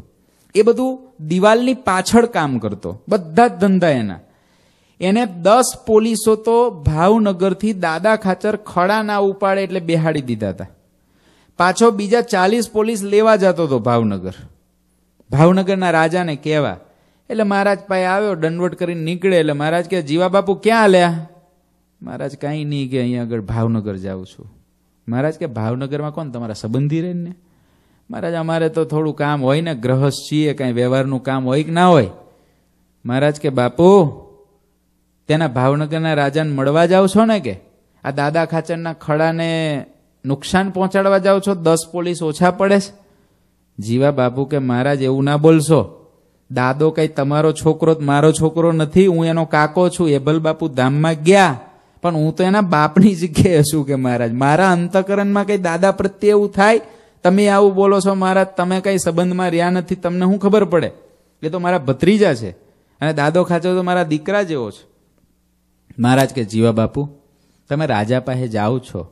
A: એ બધું દિવાલની પાછળ કામ કરતો બધા જ ધંધા એના એને દસ પોલીસો તો ભાવનગરથી દાદા ખાચર ખડા ના ઉપાડે એટલે બેહાડી દીધા હતા પાછો બીજા ચાલીસ પોલીસ લેવા જતો હતો ભાવનગર ભાવનગરના રાજાને કહેવા એટલે મહારાજ પાસે આવ્યો દંડવટ કરીને નીકળે એટલે મહારાજ કે જીવા બાપુ ક્યાં હાલ્યા મહારાજ કાંઈ નહીં કે અહીંયા આગળ ભાવનગર જાઉં છું મહારાજ કે ભાવનગરમાં કોણ તમારા સંબંધી રહીને મહારાજ અમારે તો થોડું કામ હોય ને ગ્રહસ્થ છીએ કાંઈ વ્યવહારનું કામ હોય કે ના હોય મહારાજ કે બાપુ તેના ભાવનગરના રાજાને મળવા જાઓ છો ને કે આ દાદા ખાચરના ખડાને નુકસાન પહોંચાડવા જાઓ છો દસ પોલીસ ઓછા પડે છે જીવા બાપુ કે મહારાજ એવું ના બોલશો દાદો કઈ તમારો છોકરો મારો છોકરો નથી હું એનો કાકો છું એબલ બાપુ ધામમાં ગયા પણ હું તો એના બાપની જગ્યાએ છું કે મહારાજ મારા અંતકરણમાં કઈ દાદા પ્રત્યે એવું થાય તમે આવું બોલો છો મહારાજ તમે કઈ સંબંધમાં રહ્યા નથી તમને શું ખબર પડે એ તો મારા ભત્રીજા છે અને દાદો ખાચો તો મારા દીકરા જેવો છે મહારાજ કે જીવા બાપુ તમે રાજા પાસે જાઓ છો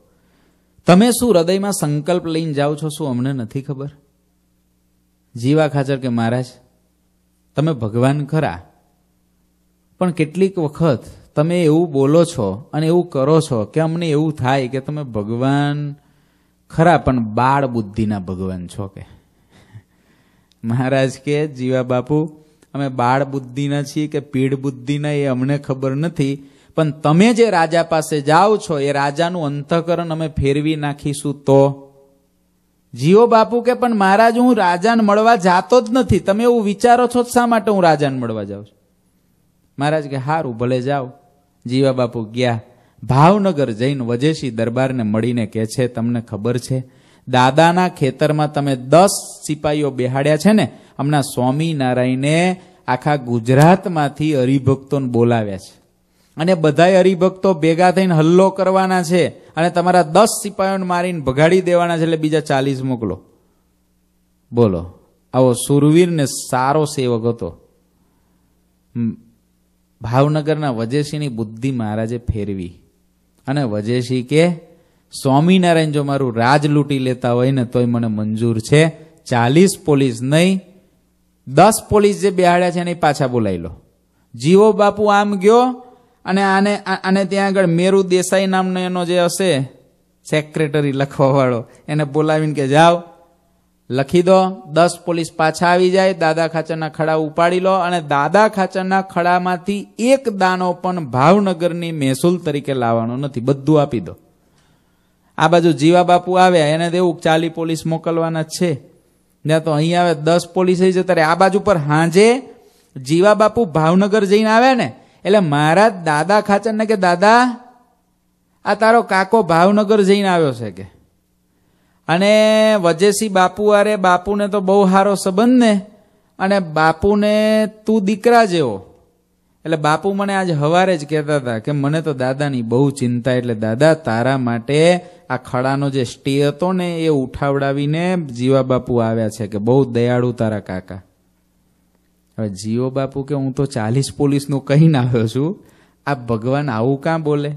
A: તમે શું હૃદયમાં સંકલ્પ લઈને જાઓ છો શું અમને નથી ખબર જીવા ખાચર કે મહારાજ તમે ભગવાન ખરા પણ કેટલીક વખત તમે એવું બોલો છો અને એવું કરો છો કે અમને એવું થાય કે તમે ભગવાન ખરા પણ બાળ બુદ્ધિના ભગવાન છો કે મહારાજ કે જીવા બાપુ અમે બાળ બુદ્ધિના છીએ કે પીડ બુદ્ધિના એ અમને ખબર નથી પણ તમે જે રાજા પાસે જાઓ છો એ રાજાનું અંતઃકરણ અમે ફેરવી નાખીશું તો જીઓ બાપુ કે પણ મહારાજ હું રાજાને મળવા જાતો જ નથી તમે એવું વિચારો છો શા માટે હું રાજાને મળવા જાઉં છું મહારાજ કે હારું ભલે જાઓ જીવા બાપુ ગયા ભાવનગર જઈને વજેશી દરબારને મળીને કહે છે તમને ખબર છે દાદાના ખેતરમાં તમે દસ સિપાહીઓ બેહાડ્યા છે ને હમણાં સ્વામિનારાયણે આખા ગુજરાતમાંથી હરિભક્તોને બોલાવ્યા છે અને બધાય હરિભક્તો ભેગા થઈને હલ્લો કરવાના છે અને તમારા દસ સિપાહીઓને મારીને ભગાડી દેવાના છે એટલે બીજા ચાલીસ મોકલો બોલો આવો સુરવીરને સારો સેવક હતો ભાવનગરના વજેશીની બુદ્ધિ મહારાજે ફેરવી અને વજેશી કે સ્વામિનારાયણ જો મારું રાજ લૂંટી લેતા હોય ને તોય મને મંજૂર છે ચાલીસ પોલીસ નહીં દસ પોલીસ જે બેહાડ્યા છે એને પાછા બોલાવી લો જીવો બાપુ આમ ગયો અને આને આને ત્યાં આગળ મેરુ દેસાઈ નામનો એનો જે હશે સેક્રેટરી લખવાવાળો એને બોલાવીને કે જાઓ લખી દો દસ પોલીસ પાછા આવી જાય દાદા ખાચરના ખડા ઉપાડી લો અને દાદા ખાચરના ખડામાંથી એક દાનો પણ ભાવનગરની મહેસૂલ તરીકે લાવવાનો નથી બધું આપી દો આ બાજુ જીવા બાપુ આવ્યા એને દેવું ચાલી પોલીસ મોકલવાના છે ત્યાં તો અહીં આવે દસ પોલીસ જતા રહે આ બાજુ પર હાંજે જીવા બાપુ ભાવનગર જઈને આવે ને એટલે મારા દાદા ખાચરને કે દાદા આ તારો કાકો ભાવનગર જઈને આવ્યો છે કે અને વજેસી બાપુ આરે બાપુને તો બહુ સારો સંબંધ ને અને બાપુને તું દીકરા જેવો એટલે બાપુ મને આજ હવારે જ કહેતા હતા કે મને તો દાદાની બહુ ચિંતા એટલે દાદા તારા માટે આ ખડાનો જે સ્ટે હતો ને એ ઉઠાવડાવીને જીવા બાપુ આવ્યા છે કે બહુ દયાળુ તારા કાકા હવે જીઓ બાપુ કે હું તો ચાલીસ પોલીસનું કહીને આવ્યો છું આ ભગવાન આવું કાં બોલે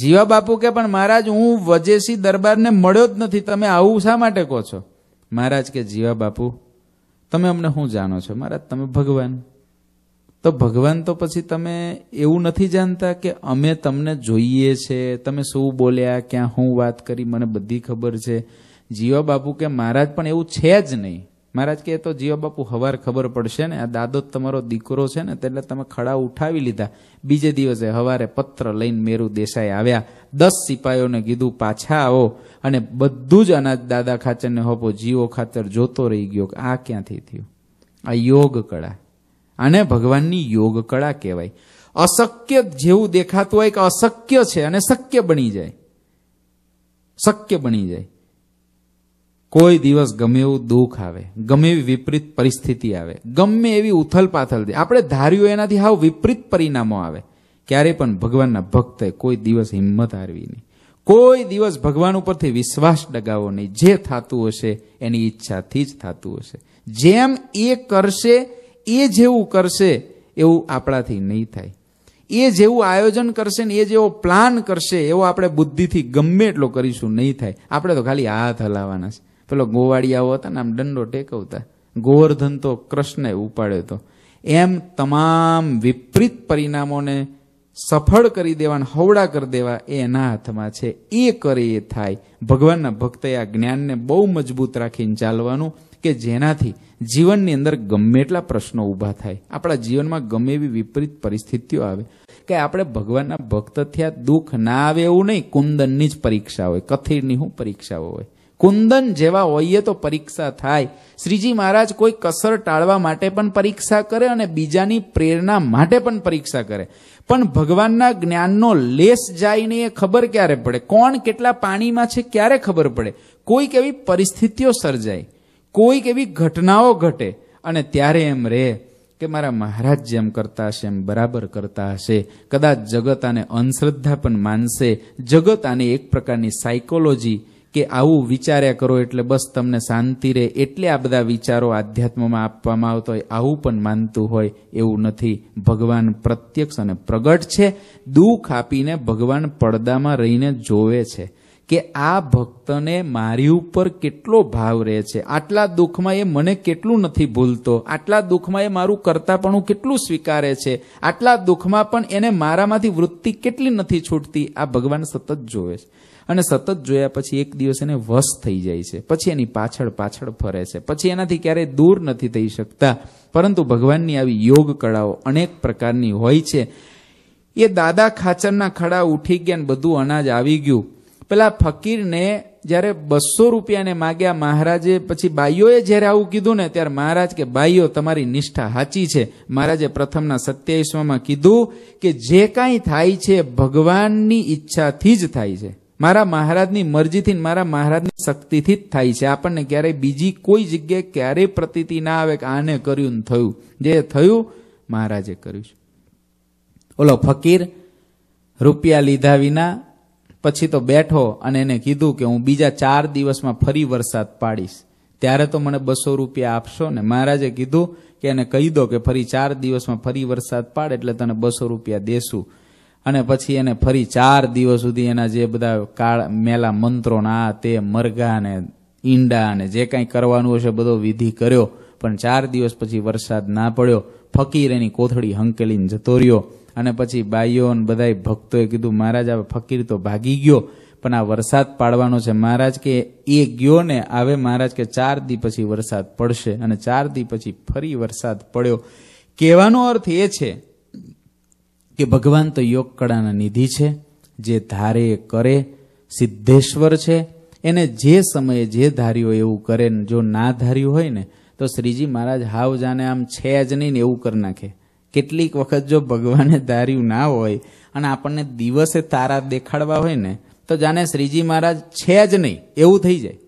A: જીવા બાપુ કે પણ મહારાજ હું વજેસી દરબારને મળ્યો જ નથી તમે આવું શા માટે કહો છો મહારાજ કે જીવા બાપુ તમે અમને શું જાણો છો મહારાજ તમે ભગવાન તો ભગવાન તો પછી તમે એવું નથી જાણતા કે અમે તમને જોઈએ છે તમે શું બોલ્યા ક્યાં હું વાત કરી મને બધી ખબર છે જીવા બાપુ કે મહારાજ પણ એવું છે જ નહીં મહારાજ કે તો જીવા બાપુ હવાર ખબર પડશે ને આ દાદો તમારો દીકરો છે ને એટલે તમે ખડા ઉઠાવી લીધા બીજે દિવસે હવારે પત્ર લઈને મેરુ દેસાઈ આવ્યા દસ સિપાહીઓને કીધું પાછા આવો અને બધું જ અનાજ દાદા ખાચરને હોપો જીવો ખાતર જોતો રહી ગયો આ ક્યાંથી થયું આ યોગ કળા આને ભગવાનની યોગ કળા કહેવાય અશક્ય જેવું દેખાતું હોય કે અશક્ય છે અને શક્ય બની જાય શક્ય બની જાય કોઈ દિવસ ગમે એવું દુઃખ આવે ગમે એવી વિપરીત પરિસ્થિતિ આવે ગમે એવી ઉથલ પાથલ આપણે ધાર્યું એનાથી હાવ વિપરીત પરિણામો આવે ક્યારેય પણ ભગવાનના ભક્તે કોઈ દિવસ હિંમત હારવી નહીં કોઈ દિવસ ભગવાન ઉપરથી વિશ્વાસ ડગાવો નહીં જે થતું હશે એની ઈચ્છાથી જ થતું હશે જેમ એ કરશે એ જેવું કરશે એવું આપણાથી નહીં થાય એ જેવું આયોજન કરશે ને એ જેવો પ્લાન કરશે એવો આપણે બુદ્ધિથી ગમે એટલો કરીશું નહીં થાય આપણે તો ખાલી હાથ હલાવવાના છે પેલો ગોવાળિયાઓ હતા ને આમ દંડો ટેકવતા ગોવર્ધન તો કૃષ્ણે ઉપાડ્યો હતો એમ તમામ વિપરીત પરિણામોને સફળ કરી દેવાને હવડા કરી દેવા એ એના હાથમાં છે એ કરે એ થાય ભગવાનના ભક્તે આ જ્ઞાનને બહુ મજબૂત રાખીને ચાલવાનું કે જેનાથી જીવનની અંદર ગમે એટલા પ્રશ્નો ઊભા થાય આપણા જીવનમાં ગમે એવી વિપરીત પરિસ્થિતિઓ આવે કે આપણે ભગવાનના ભક્ત થયા દુઃખ ના આવે એવું નહીં કુંદનની જ પરીક્ષા હોય કથિરની શું પરીક્ષાઓ હોય કુંદન જેવા હોઈએ તો પરીક્ષા થાય શ્રીજી મહારાજ કોઈ કસર ટાળવા માટે પણ પરીક્ષા કરે અને બીજાની પ્રેરણા માટે પણ પરીક્ષા કરે પણ ભગવાનના જ્ઞાનનો લેસ જાયને એ ખબર ક્યારે પડે કોણ કેટલા પાણીમાં છે ક્યારે ખબર પડે કોઈક એવી પરિસ્થિતિઓ સર્જાય કોઈક એવી ઘટનાઓ ઘટે અને ત્યારે એમ રહે કે મારા મહારાજ જેમ કરતા હશે એમ બરાબર કરતા હશે કદાચ જગત આને અંધશ્રદ્ધા પણ માનશે જગત આને એક પ્રકારની સાયકોલોજી કે આવું વિચાર્યા કરો એટલે બસ તમને શાંતિ રહે એટલે આ બધા વિચારો આધ્યાત્મમાં આપવામાં આવતા હોય આવું પણ માનતું હોય એવું નથી ભગવાન પ્રત્યક્ષ અને પ્રગટ છે દુઃખ આપીને ભગવાન પડદામાં રહીને જોવે છે કે આ ભક્તને મારી ઉપર કેટલો ભાવ રહે છે આટલા દુઃખમાં એ મને કેટલું નથી ભૂલતો આટલા દુઃખમાં એ મારું કરતાપણું કેટલું સ્વીકારે છે આટલા દુઃખમાં પણ એને મારામાંથી વૃત્તિ કેટલી નથી છૂટતી આ ભગવાન સતત જોવે છે અને સતત જોયા પછી એક દિવસ એને વશ થઈ જાય છે પછી એની પાછળ પાછળ ફરે છે પછી એનાથી ક્યારેય દૂર નથી થઈ શકતા પરંતુ ભગવાનની આવી યોગ કળાઓ અનેક પ્રકારની હોય છે એ દાદા ખાચરના ખડા ઉઠી ગયા બધું અનાજ આવી ગયું પેલા ફકીરને જ્યારે બસો રૂપિયાને માગ્યા મહારાજે પછી બાઈઓએ જ્યારે આવું કીધું ને ત્યારે મહારાજ કે બાઈઓ તમારી નિષ્ઠા સાચી છે મહારાજે પ્રથમના સત્યાવીસમાં કીધું કે જે કાંઈ થાય છે ભગવાનની ઈચ્છાથી જ થાય છે મારા મહારાજની મરજીથી મારા મહારાજની શક્તિથી જ થાય છે આપણને ક્યારેય બીજી કોઈ જગ્યાએ ક્યારેય પ્રતીતિ ના આવે કે આને કર્યું ને થયું જે થયું મહારાજે કર્યું છે ઓલો ફકીર રૂપિયા લીધા વિના પછી તો બેઠો અને એને કીધું કે હું બીજા ચાર દિવસમાં ફરી વરસાદ પાડીશ ત્યારે તો મને બસો રૂપિયા આપશો ને મહારાજે કીધું કે એને કહી દો કે ફરી ચાર દિવસમાં ફરી વરસાદ પાડ એટલે તને બસો રૂપિયા દેશું અને પછી એને ફરી ચાર દિવસ સુધી એના જે બધા કાળ મેલા મંત્રોના તે મરઘા ને ઈંડા અને જે કાંઈ કરવાનું હશે બધો વિધિ કર્યો પણ ચાર દિવસ પછી વરસાદ ના પડ્યો ફકીર એની કોથળી હંકેલીને જતો રહ્યો અને પછી બાઈઓ અને બધા ભક્તોએ કીધું મહારાજ હવે ફકીર તો ભાગી ગયો પણ આ વરસાદ પાડવાનો છે મહારાજ કે એ ગયો ને આવે મહારાજ કે ચાર દી પછી વરસાદ પડશે અને ચાર દી પછી ફરી વરસાદ પડ્યો કહેવાનો અર્થ એ છે કે ભગવાન તો યોગ કળાના નિધિ છે જે ધારે કરે સિદ્ધેશ્વર છે એને જે સમયે જે ધાર્યું હોય એવું કરે જો ના ધાર્યું હોય ને તો શ્રીજી મહારાજ હાવ જાને આમ છે જ નહીં ને એવું કરી નાખે કેટલીક વખત જો ભગવાને ધાર્યું ના હોય અને આપણને દિવસે તારા દેખાડવા હોય ને તો જાણે શ્રીજી મહારાજ છે જ નહીં એવું થઈ જાય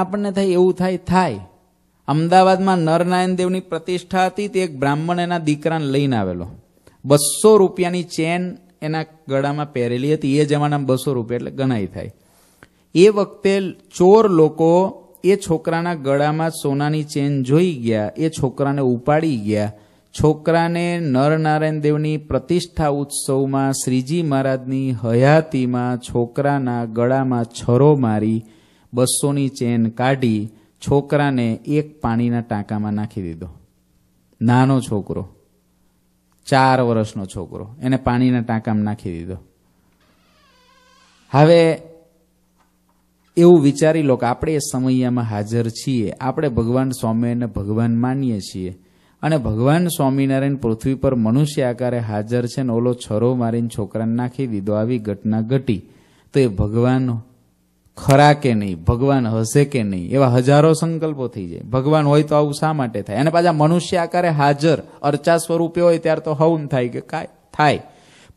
A: આપણને થાય એવું થાય થાય અમદાવાદમાં નરનારાયણ દેવની પ્રતિષ્ઠા હતી તે એક બ્રાહ્મણ એના દીકરાને લઈને આવેલો બસો રૂપિયાની ચેન એના ગળામાં પહેરેલી હતી એ જમાનામાં બસો રૂપિયા એટલે ગણાય થાય એ વખતે ચોર લોકો એ છોકરાના ગળામાં સોનાની ચેન જોઈ ગયા એ છોકરાને ઉપાડી ગયા છોકરાને નરનારાયણ દેવની પ્રતિષ્ઠા ઉત્સવમાં શ્રીજી મહારાજની હયાતીમાં છોકરાના ગળામાં છરો મારી બસોની ચેન કાઢી છોકરાને એક પાણીના ટાંકામાં નાખી દીધો નાનો છોકરો ચાર વર્ષનો છોકરો એને પાણીના ટાંકામાં નાખી દીધો હવે એવું વિચારી લો કે આપણે એ સમયમાં હાજર છીએ આપણે ભગવાન સ્વામીને ભગવાન માનીએ છીએ અને ભગવાન સ્વામિનારાયણ પૃથ્વી પર મનુષ્ય આકારે હાજર છે ને ઓલો છરો મારીને છોકરાને નાખી દીધો આવી ઘટના ઘટી તો એ ભગવાન ખરા કે નહીં ભગવાન હશે કે નહીં એવા હજારો સંકલ્પો થઈ જાય ભગવાન હોય તો આવું શા માટે થાય અને પાછા મનુષ્ય આકારે હાજર અર્ચા સ્વરૂપે હોય ત્યારે તો હવન થાય કે કાંઈ થાય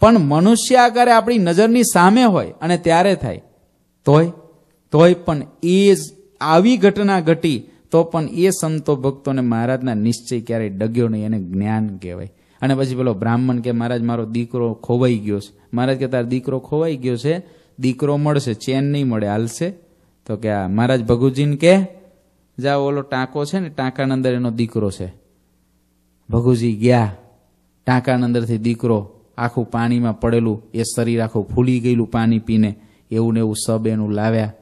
A: પણ મનુષ્ય આકારે આપણી નજરની સામે હોય અને ત્યારે થાય તોય તોય પણ એ આવી ઘટના ઘટી તો પણ એ સંતો ભક્તોને મહારાજના નિશ્ચય ક્યારેય ડગ્યો નહીં એને જ્ઞાન કહેવાય અને પછી પેલો બ્રાહ્મણ કે મહારાજ મારો દીકરો ખોવાઈ ગયો છે મહારાજ કે તારો દીકરો ખોવાઈ ગયો છે દીકરો મળશે ચેન નહીં મળે હાલશે તો કે આ મહારાજ ભગુજીને કે જાઓ ઓલો ટાંકો છે ને ટાંકાની અંદર એનો દીકરો છે ભગુજી ગયા ટાંકાની અંદરથી દીકરો આખું પાણીમાં પડેલું એ શરીર આખું ફૂલી ગયેલું પાણી પીને એવું ને એવું સબ એનું લાવ્યા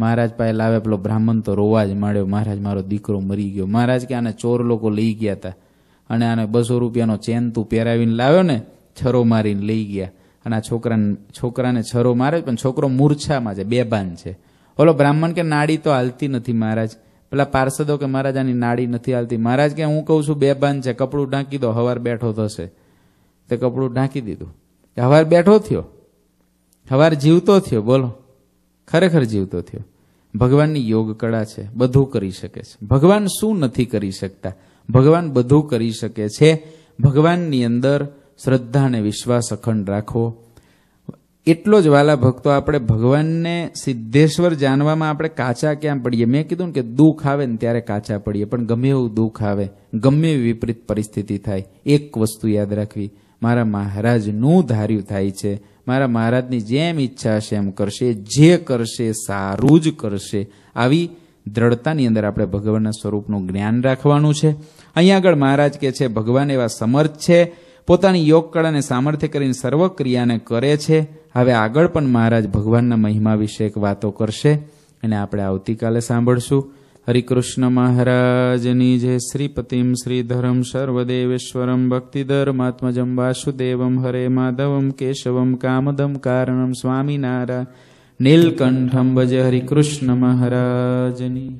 A: મહારાજ પાસે લાવ્યા પેલો બ્રાહ્મણ તો રોવા જ માંડ્યો મહારાજ મારો દીકરો મરી ગયો મહારાજ કે આને ચોર લોકો લઈ ગયા હતા અને આને બસો રૂપિયાનો ચેન તું પહેરાવીને લાવ્યો ને છરો મારીને લઈ ગયા અને આ છોકરાને છોકરાને છરો મારે પણ છોકરો મૂર્છામાં છે બેભાન છે ઓલો બ્રાહ્મણ કે નાડી તો હાલતી નથી મહારાજ પેલા પાર્ષદો કે મહારાજ આની નાડી નથી હાલતી મહારાજ કે હું કહું છું બેભાન છે કપડું ઢાંકી દો હવાર બેઠો થશે તે કપડું ઢાંકી દીધું હવાર બેઠો થયો હવાર જીવતો થયો બોલો ખરેખર જીવતો થયો ભગવાનની યોગ કળા છે બધું કરી શકે છે ભગવાન શું નથી કરી શકતા ભગવાન બધું કરી શકે છે ભગવાનની અંદર શ્રદ્ધા અને વિશ્વાસ અખંડ રાખો એટલો જ વાલા ભક્તો આપણે ભગવાનને સિદ્ધેશ્વર જાણવામાં આપણે કાચા ક્યાં પડીએ મેં કીધું ને કે દુઃખ આવે ને ત્યારે કાચા પડીએ પણ ગમે એવું દુઃખ આવે ગમે એવી વિપરીત પરિસ્થિતિ થાય એક વસ્તુ યાદ રાખવી મારા મહારાજનું ધાર્યું થાય છે મારા મહારાજની જેમ ઈચ્છા હશે એમ કરશે જે કરશે સારું જ કરશે આવી દ્રઢતાની અંદર આપણે ભગવાનના સ્વરૂપનું જ્ઞાન રાખવાનું છે અહીંયા આગળ મહારાજ કે છે ભગવાન એવા સમર્થ છે પોતાની યોગ કળાને સામર્થ્ય કરીને સર્વ ક્રિયાને કરે છે હવે આગળ પણ મહારાજ ભગવાનના મહિમા વિશે એક વાતો કરશે અને આપણે આવતીકાલે સાંભળશું હરિકૃષ્ણ મહારાજની જે શ્રીપતિમ શ્રીધરમ સર્વદેવેશ્વરમ ભક્તિધર્માત્મજમ વાસુદેવમ હરે માધવમ કેશવમ કામદમ કારણમ સ્વામિનારાયણ નીલકંઠમ ભજ હરિકૃષ્ણ મહારાજની